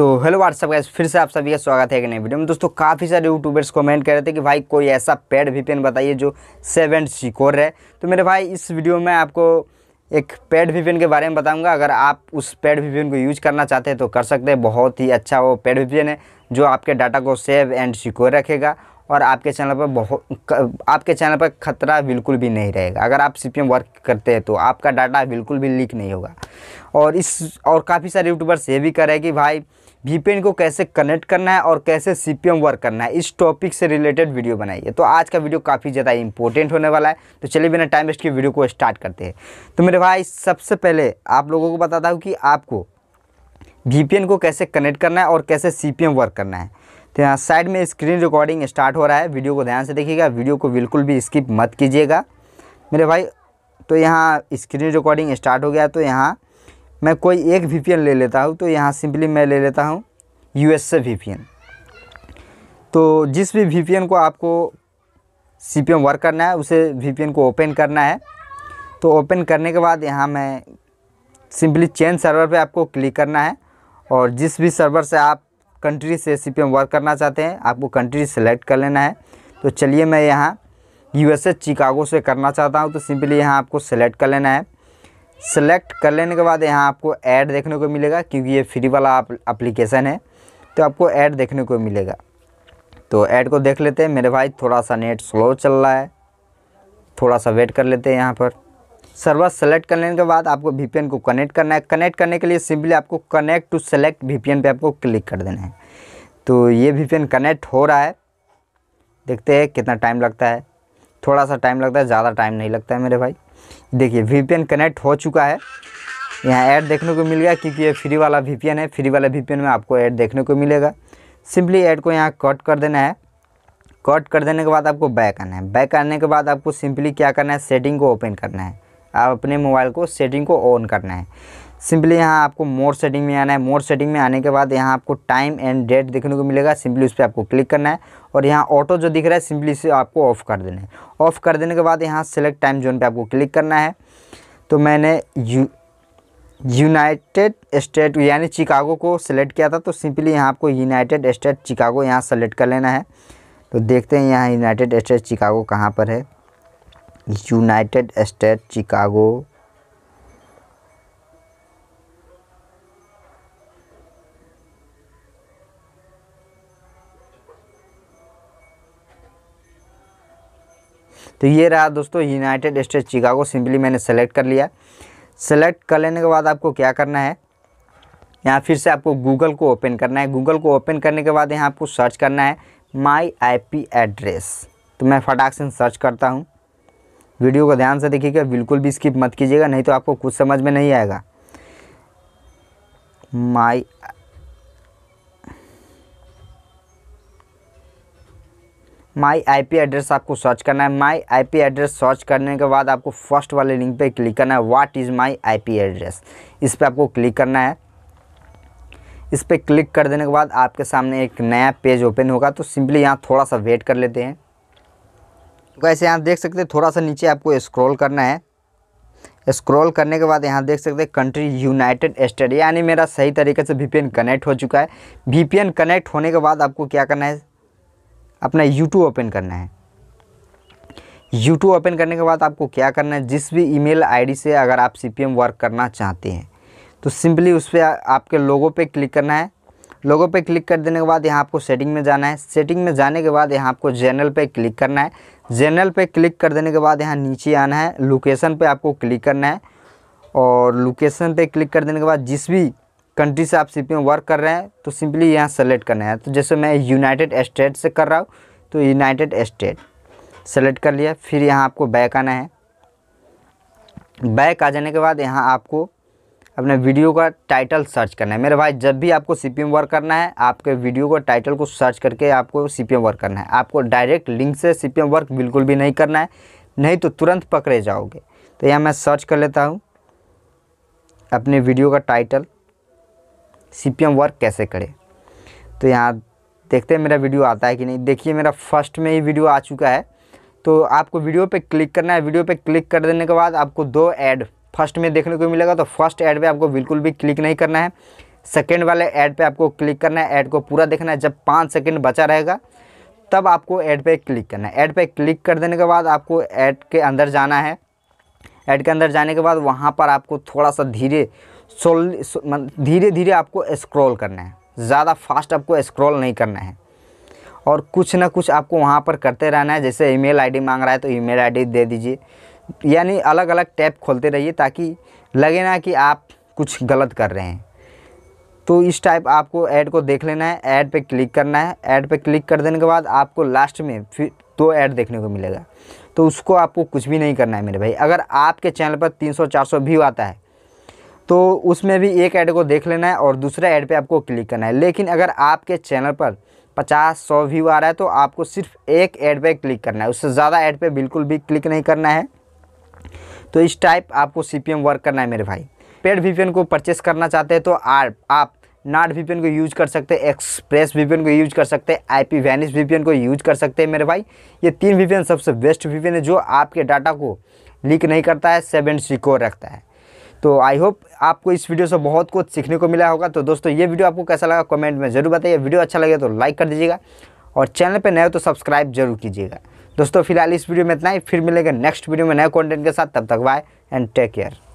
तो hello what's up guys फिर से आप सभी का स्वागत है एक नई वीडियो में दोस्तों काफ़ी सारे यूट्यूबर्स कमेंट कर रहे थे कि भाई कोई ऐसा पेड वीपीएन बताइए जो सेव एंड सिक्योर है तो मेरे भाई इस वीडियो में आपको एक पेड वीपीएन के बारे में बताऊंगा अगर आप उस पेड वीपीएन को यूज़ करना चाहते हैं तो कर सकते हैं बहुत ही अच्छा वो पेड वीपीएन है जो आपके डाटा को सेव एंड सिक्योर रखेगा और आपके चैनल पर बहुत आपके चैनल पर खतरा बिल्कुल भी नहीं रहेगा अगर आप सी वर्क करते हैं तो आपका डाटा बिल्कुल भी लीक नहीं होगा और इस और काफ़ी सारे यूट्यूबर्स ये भी कर रहे हैं कि भाई वीपीएन को कैसे कनेक्ट करना है और कैसे सीपीएम वर्क करना है इस टॉपिक से रिलेटेड वीडियो बनाइए तो आज का वीडियो काफ़ी ज़्यादा इंपॉर्टेंट होने वाला है तो चलिए बिना टाइम वेस्ट के वीडियो को स्टार्ट करते हैं तो मेरे भाई सबसे पहले आप लोगों को बताता हूँ कि आपको वीपीएन को कैसे कनेक्ट करना है और कैसे सी वर्क करना है तो यहाँ साइड में स्क्रीन रिकॉर्डिंग स्टार्ट हो रहा है वीडियो को ध्यान से देखिएगा वीडियो को बिल्कुल भी स्किप मत कीजिएगा मेरे भाई तो यहाँ स्क्रीन रिकॉर्डिंग स्टार्ट हो गया तो यहाँ मैं कोई एक वी ले लेता हूँ तो यहाँ सिंपली मैं ले लेता हूँ यू एस ए तो जिस भी वी को आपको सी पी वर्क करना है उसे वी को ओपन करना है तो ओपन करने के बाद यहाँ मैं सिंपली चेंज सर्वर पे आपको क्लिक करना है और जिस भी सर्वर से आप कंट्री से सी पी वर्क करना चाहते हैं आपको कंट्री सेलेक्ट कर लेना है तो चलिए मैं यहाँ यू ए चिकागो से करना चाहता हूँ तो सिंपली यहाँ आपको सेलेक्ट कर लेना है सेलेक्ट कर लेने के बाद यहाँ आपको ऐड देखने को मिलेगा क्योंकि ये फ्री वाला अप्लीकेशन है तो आपको ऐड देखने को मिलेगा तो ऐड को देख लेते हैं मेरे भाई थोड़ा सा नेट स्लो चल रहा है थोड़ा सा वेट कर लेते हैं यहाँ पर सर्वर सेलेक्ट कर लेने के बाद आपको वी को कनेक्ट करना है कनेक्ट करने के लिए सिंपली आपको कनेक्ट टू सेलेक्ट वी पे आपको क्लिक कर देना है तो ये वी कनेक्ट हो रहा है देखते हैं कितना टाइम लगता है थोड़ा सा टाइम लगता है ज़्यादा टाइम नहीं लगता है मेरे भाई देखिए वी कनेक्ट हो चुका है यहाँ ऐड देखने को मिल गया क्योंकि ये फ्री वाला वी है फ्री वाला वी में आपको ऐड देखने को मिलेगा सिंपली ऐड को यहाँ कट कर देना है कट कर देने के बाद आपको बैक आना है बैक आने के बाद आपको सिंपली क्या करना है सेटिंग को ओपन करना है आप अपने मोबाइल को सेटिंग को ऑन करना है सिंपली यहाँ आपको मोर सेटिंग में आना है मोर सेटिंग में आने के बाद यहाँ आपको टाइम एंड डेट देखने को मिलेगा सिंपली उस पर आपको क्लिक करना है और यहाँ ऑटो जो दिख रहा है सिंपली इसे आपको ऑफ़ कर देना है ऑफ़ कर देने के बाद यहाँ सेलेक्ट टाइम जोन पे आपको क्लिक करना है तो मैंने यू यूनाइटेड स्टेट यानी चिकागो को सेलेक्ट किया था तो सिंपली यहाँ आपको यूनाइटेड स्टेट चिकागो यहाँ सेलेक्ट कर लेना है तो देखते हैं यहाँ यूनाइटेड स्टेट चिकागो कहाँ पर है यूनाइटेड स्टेट चिकागो तो ये रहा दोस्तों यूनाइटेड स्टेट चिकागो सिंपली मैंने सेलेक्ट कर लिया सेलेक्ट कर लेने के बाद आपको क्या करना है यहाँ फिर से आपको गूगल को ओपन करना है गूगल को ओपन करने के बाद यहाँ आपको सर्च करना है माई आई एड्रेस तो मैं फटाक से सर्च करता हूँ वीडियो को ध्यान से देखिएगा बिल्कुल भी स्किप मत कीजिएगा नहीं तो आपको कुछ समझ में नहीं आएगा माई माई आईपी एड्रेस आपको सर्च करना है माई आईपी एड्रेस सर्च करने के बाद आपको फर्स्ट वाले लिंक पे क्लिक करना है what is my IP address इस पर आपको क्लिक करना है इस पर क्लिक कर देने के बाद आपके सामने एक नया पेज ओपन होगा तो सिंपली यहाँ थोड़ा सा वेट कर लेते हैं तो कैसे यहाँ देख सकते हैं थोड़ा सा नीचे आपको स्क्रॉल करना है स्क्रॉल करने के बाद यहाँ देख सकते हैं कंट्री यूनाइटेड स्टेट यानी मेरा सही तरीके से वी कनेक्ट हो चुका है वी कनेक्ट होने के बाद आपको क्या करना है अपना यूट्यूब ओपन करना है यूट्यूब ओपन करने के बाद आपको क्या करना है जिस भी ईमेल आईडी से अगर आप सीपीएम वर्क करना चाहते हैं तो सिंपली उस पर आपके लोगों पे क्लिक करना है लोगों पे क्लिक कर देने के बाद यहाँ आपको सेटिंग में जाना है सेटिंग में जाने के बाद यहाँ आपको जनरल पे क्लिक करना है जनरल पे क्लिक कर देने के बाद यहाँ नीचे आना है लोकेशन पे आपको क्लिक करना है और लोकेशन पे क्लिक कर देने के बाद जिस भी कंट्री से आप सी वर्क कर रहे हैं तो सिंपली यहाँ सेलेक्ट करना है तो जैसे मैं यूनाइटेड स्टेट से कर रहा हूँ तो यूनाइटेड स्टेट सेलेक्ट कर लिया फिर यहाँ आपको बैक आना है बैक आ जाने के बाद यहाँ आपको अपने वीडियो का टाइटल सर्च करना है मेरे भाई जब भी आपको सी पी वर्क करना है आपके वीडियो का टाइटल को सर्च करके आपको सी पी वर्क करना है आपको डायरेक्ट लिंक से सी पी वर्क बिल्कुल भी नहीं करना है नहीं तो तुरंत पकड़े जाओगे तो यहाँ मैं सर्च कर लेता हूँ अपने वीडियो का टाइटल सी वर्क कैसे करें तो यहाँ देखते हैं मेरा वीडियो आता है कि नहीं देखिए मेरा फर्स्ट में ही वीडियो आ चुका है तो आपको वीडियो पे क्लिक करना है वीडियो पे क्लिक कर देने के बाद आपको दो ऐड फर्स्ट में देखने को मिलेगा तो फर्स्ट ऐड पे आपको बिल्कुल भी क्लिक नहीं करना है सेकेंड वाले ऐड पे आपको क्लिक करना है ऐड को पूरा देखना है जब पाँच सेकेंड बचा रहेगा तब आपको ऐड पे क्लिक करना है ऐड पे क्लिक कर देने के बाद आपको ऐड के अंदर जाना है ऐड के अंदर जाने के बाद वहाँ पर आपको थोड़ा सा धीरे सोल धीरे धीरे आपको स्क्रॉल करना है ज़्यादा फास्ट आपको स्क्रॉल नहीं करना है और कुछ ना कुछ आपको वहाँ पर करते रहना है जैसे ईमेल आईडी मांग रहा है तो ईमेल आईडी दे दीजिए यानी अलग अलग टैप खोलते रहिए ताकि लगे ना कि आप कुछ गलत कर रहे हैं तो इस टाइप आपको ऐड को देख लेना है ऐड पे क्लिक करना है ऐड पे क्लिक कर देने के बाद आपको लास्ट में फिर दो ऐड देखने को मिलेगा तो उसको आपको कुछ भी नहीं करना है मेरे भाई अगर आपके चैनल पर 300-400 व्यू आता है तो उसमें भी एक ऐड को देख लेना है और दूसरे ऐड पे आपको क्लिक करना है लेकिन अगर आपके चैनल पर पचास सौ व्यू आ रहा है तो आपको सिर्फ एक ऐड पे क्लिक करना है उससे ज़्यादा ऐड पे बिल्कुल भी क्लिक नहीं करना है तो इस टाइप आपको सी वर्क करना है मेरे भाई पेड वी को परचेस करना चाहते हैं तो आप आप नाट वी को यूज कर सकते हैं एक्सप्रेस वी को यूज कर सकते हैं आई पी वैनिस वी को यूज कर सकते हैं मेरे भाई ये तीन वी सबसे बेस्ट वी है जो आपके डाटा को लीक नहीं करता है सेवन सिक्योर रखता है तो आई होप आपको इस वीडियो से बहुत कुछ सीखने को मिला होगा तो दोस्तों ये वीडियो आपको कैसा लगा कमेंट में ज़रूर बताइए वीडियो अच्छा लगे तो लाइक कर दीजिएगा और चैनल पर नए हो तो सब्सक्राइब जरूर कीजिएगा दोस्तों फिलहाल इस वीडियो में इतना ही फिर मिलेगा नेक्स्ट वीडियो में नए कॉन्टेंट के साथ तब तक बाय एंड टेक केयर